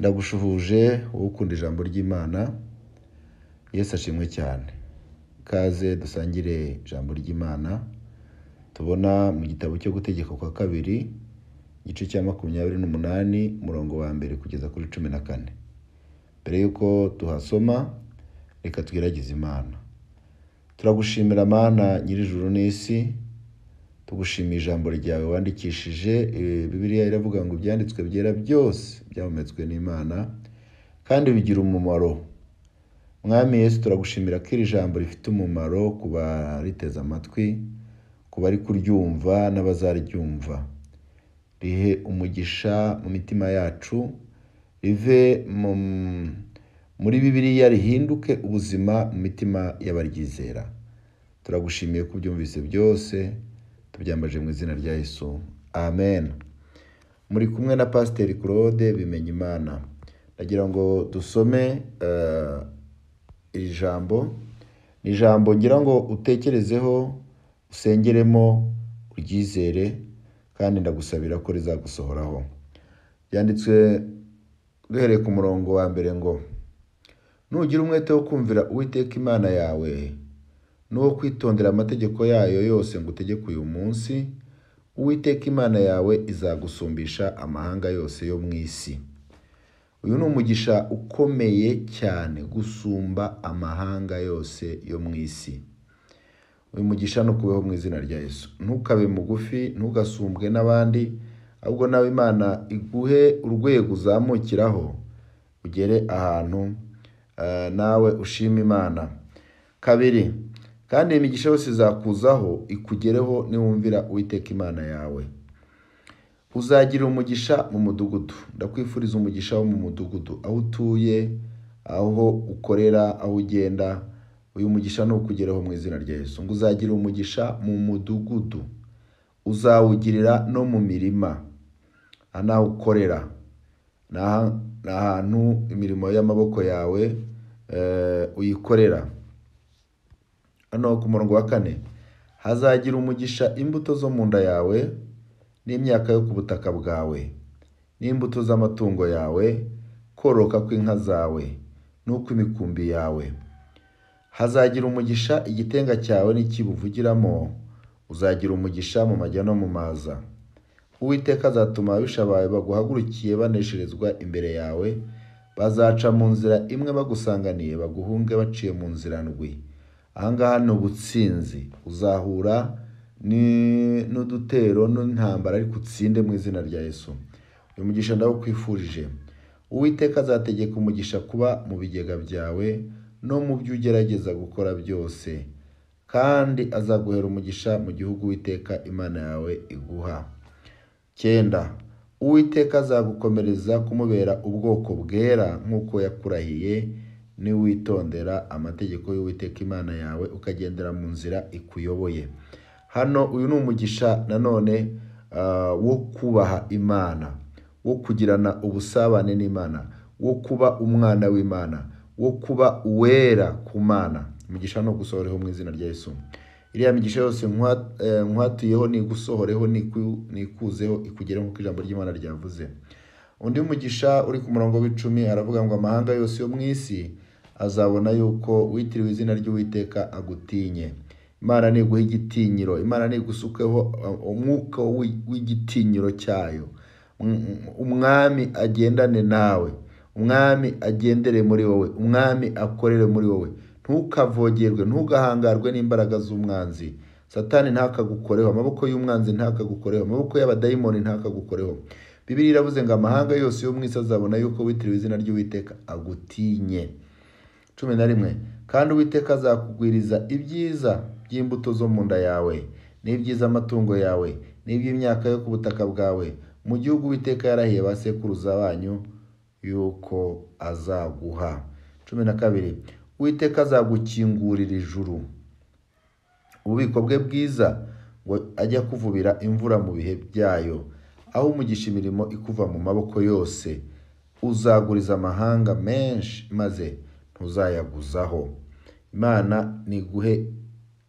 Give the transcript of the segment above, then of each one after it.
ndagushuhuje wowe ukunda ijambo ry'imana yesu ashimwe cyane ikaze dusangire ijambo ry'imana tubona mu gitabo cyo gutegeka kwa kabiri igice cya makumyabiri n'umunani umurongo wa mbere kugeza kuri cumi na kane mbere y'uko tuhasoma reka twiragize imana turagushimira mana nyir'ijuru n'isi tugushimiye ijambo ryawe wandikishije eh, bibiliya iravuga ngo ibyanditswe byera byose byahumetswe n'imana kandi bigira umumaro mwami yesu turagushimira ko iri jambo rifite umumaro ku bariteze amatwi ku bari kuryumva n'abazaryumva rihe umugisha mu mitima yacu rive muri bibiliya rihinduke ubuzima mu mitima y'abaryizera turagushimiye ko ubyumvise byose tubyambaje mu izina rya Yesu amen muri kumwe na pasiteri claude bimenya imana nagira ngo dusome eh, iri jambo ni ijambo ngira ngo utekerezeho usengeremo uryizere kandi ndagusabira ko rizagusohoraho yanditswe duhereye ku murongo wa mbere ngo nugira umwete wo kumvira uwiteka imana yawe n'uwo kwitondera amategeko yayo yose ngutegeka uyu munsi uwiteka imana yawe izagusumbisha amahanga yose yo mu isi uyu ni umugisha ukomeye cyane gusumba amahanga yose yo mu isi uyu mugisha nukubeho mu izina rya Yesu ntukabe mugufi ntugasumbwe n'abandi ahubwo nawe imana iguhe urwego uzamukiraho ugere ahantu eh, nawe ushima imana kabiri kandi iyi migisha yose izakuzaho ikugereho niwumvira uwiteka imana yawe uzagira umugisha mu mudugudu ndakwifuriza umugisha wo mu mudugudu aho utuye aho ukorera aho ugenda uyu mugisha ni ukugeraho mu izina rya Yesu ngo uzagira umugisha mu mudugudu uzawugirira no mu mirima aha ni ukorera ni ahantu imirimo y'amaboko yawe eh, uyikorera hano ku murongo wa kane hazagira umugisha imbuto zo mu nda yawe n'imyaka yo ku butaka bwawe n'imbuto z'amatungo yawe koroka kw'inka zawe n'uko imikumbi yawe hazagira umugisha igitenga cyawe nikibuvugiramo uzagira umugisha mu majya no mu maza uwiteka azatuma ababisha bawe baguhagurukiye banesherezwa imbere yawe bazaca mu nzira imwe bagusanganiye baguhunge baciye mu nzira ndwi aha ngaha ni ubutsinzi uzahura n'udutero n'intambara ariko utsinde mu izina rya Yesu uyu mugisha ndawukwifurije uwiteka azategeka umugisha kuba mu bigega byawe no mu byo ugerageza gukora byose kandi azaguhera umugisha mu gihugu witeka imana yawe iguha cyenda uwiteka azagukomereza kumubera ubwoko bwera nk'uko yakurahiye niwitondera amategeko y'Uwiteka Imana yawe ukagendera mu nzira ikuyoboye hano uyu ni umugisha nanone uh, wo kubaha imana wo kugirana ubusabane n'imana wo kuba umwana w'imana wo kuba uwera ku mana umugisha no gusohoreho mu izina rya Yesu iriya migisha yose eh, nkwatuyeho gusohoreho nikuzeho ikugere nk'uko ijambo ry'imana ryavuze undi mugisha uri ku murongo w'icumi aravuga ngo amahanga yose yo mu isi azabona yuko witiriwe izina ry'uwiteka agutinye imana niguha igitinyiro imana nigusukeho uh, umwuka w'igitinyiro cyayo umwami agendane nawe umwami agendere muri wowe umwami akorere muri wowe ntukavogerwe ntugahangarwe n'imbaraga z'umwanzi satani ntakagukoreho amaboko y'umwanzi ntakagukoreho amaboko y'abadayimoni ntakagukoreho bibiri iravuze ngo amahanga yose yo mu isi azabona yuko witiriwe izina ry'uwiteka agutinye cumi na rimwe kandi uwiteka azakugwiriza ibyiza by'imbuto zo mu nda yawe n’ibyiza amatungo yawe n'iby'imyaka yo ku butaka bwawe mu gihugu uwiteka yarahiye ba sekuruza banyu yuko azaguha cumi na kabiri uwiteka azagukingurira ijuru ububiko bwe bwiza ngo ajya kuvubira imvura mu bihe byayo aho umugisha imirimo ikuva mu maboko yose uzaguriza amahanga menshi maze ntuzayabuzaho imana niguhe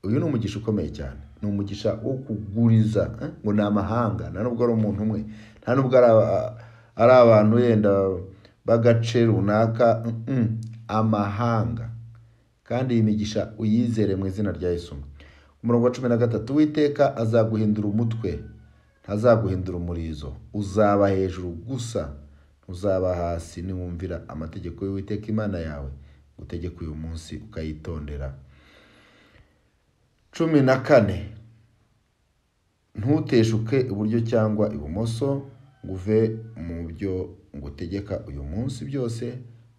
uyu ni umugisha ukomeye cyane ni umugisha wo kuguriza eh? ngo ni amahanga nta nubwo ari umuntu umwe nta nubwo ari abantu yenda b'agace runaka amahanga kandi iyi migisha uyizere mu izina rya Yesu umurongo wa cumi na gatatu witeka azaguhindura umutwe ntazaguhindura umurizo uzaba hejuru gusa uzaba hasi niwumvira amategeko y'uwiteka imana yawe utegeka uyu munsi ukayitondera cumi na kane ntuteshuke iburyo cyangwa ibumoso ngo uve mu byo ngutegeka uyu munsi byose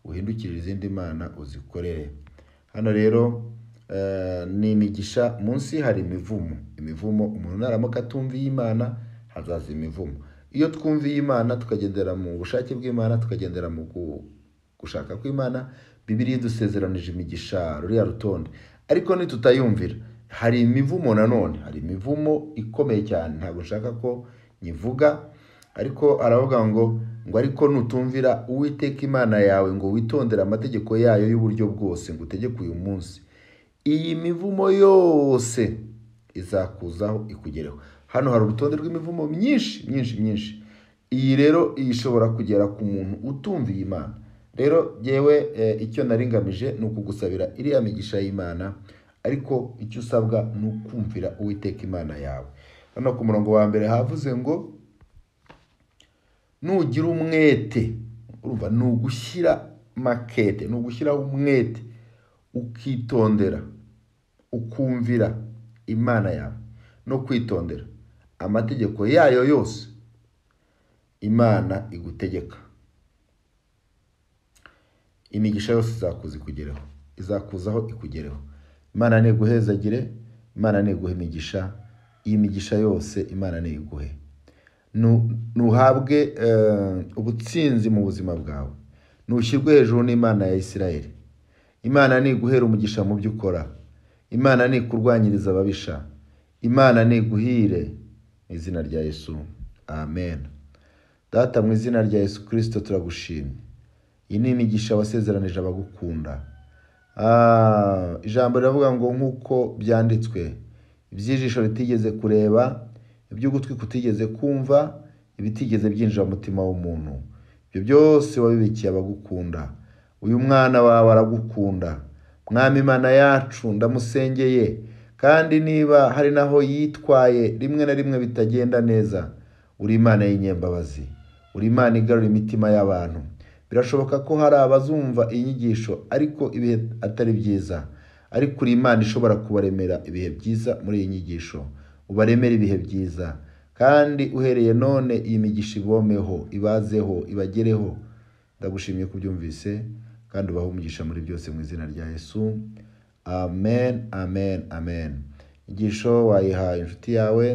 uhindukire izindi mana uzikorere hano rero eh, ni imigisha munsi hari imivumo imivumo umuntu naramuka atumviye imana hazaza imivumo iyo twumviye imana tukagendera mu bushake bw'imana tukagendera mu gushaka kw'imana bibiriya idusezeranije imigisha ruriya rutonde ariko nitutayumvira hari imivumo nanone hari imivumo ikomeye cyane ntabwo nshaka ko nyivuga ariko aravuga ngo ngo ariko nutumvira uwiteka imana yawe ngo witondere amategeko yayo y'uburyo bwose ngo utegeke uyu munsi iyi mivumo yose izakuzaho ikugereho hano hari urutonde rw'imivumo myinshi myinshi myinshi iyi rero ishobora kugera ku muntu utumviye imana rero yewe eh, icyo naringamije ni ukugusabira iriya migisha y'imana ariko icyo usabwa ni ukumvira uwiteka imana yawe hano ku murongo wa mbere havuze ngo nugira umwete urumva ni ugushyira makete ni ugushyiraho umwete ukitondera ukumvira imana yawe no kwitondera amategeko yayo yose imana igutegeka imigisha yose izakuza ikugeraho izakuzaho ikugereho imana ntiguhezagire imana ntiguhe imigisha iyi migisha yose imana ntiguhe ntuhabwe eh, ubutsinzi mu buzima bwawe ntushyirwe hejuru n'imana ya Isirayeli imana ntiguhera umugisha mu byo ukora imana ntikurwanyiriza ababisha imana ntiguhire izina rya Yesu amen data mu izina rya Yesu kirisito turagushimye iyi ni imigisha wasezeranije abagukunda ah, ijambo riravuga ngo nk'uko byanditswe iby'ijisho ritigeze kureba iby'ugutwi kutigeze kumva ibitigeze byinjira mu mutima w'umuntu ibyo byose wabibikiye abagukunda uyu mwana wawe aragukunda mwami imana yacu ndamusengeye kandi niba hari naho yitwaye rimwe na rimwe bitagenda neza uri imana y'inyembabazi uri imana igarura imitima y'abantu birashoboka ko hari abazumva inyigisho ariko ibihe atari byiza ariko uri imana ishobora kubaremera ibihe byiza muri iyi nyigisho ubaremere ibihe byiza kandi uhereye none iyi migisha ibomeho ibazeho ibagereho ndagushimye kubyumvise kandi ubahe umugisha muri byose mu izina rya Yesu amen amen amen inyigisho wayiha inshuti yawe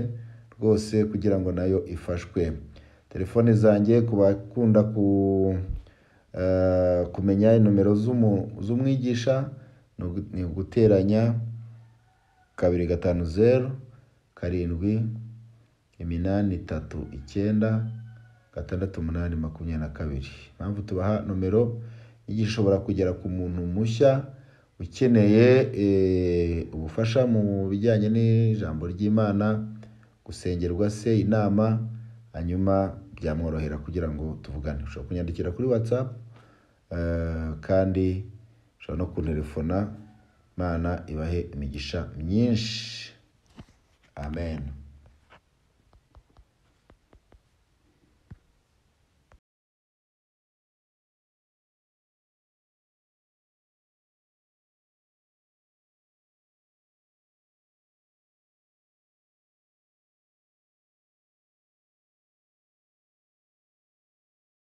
rwose kugira ngo nayo ifashwe telefone zanjye ku bakunda ku Eh, kumenya nomero z'umwigisha ni uguteranya kabiri gatanu zeru karindwi iminani itatu icyenda gatandatu umunani makumyabiri na kabiri impamvu tubaha nomero ishobora kugera ku muntu mushya ukeneye eh, ubufasha mu bijyanye n'ijambo ry'imana gusengerwa se inama hanyuma byamworohera kugira ngo tuvugane ushobora kunyandikira kuri watsapu eh, kandi ushobora no kunterefona imana ibahe imigisha myinshi amen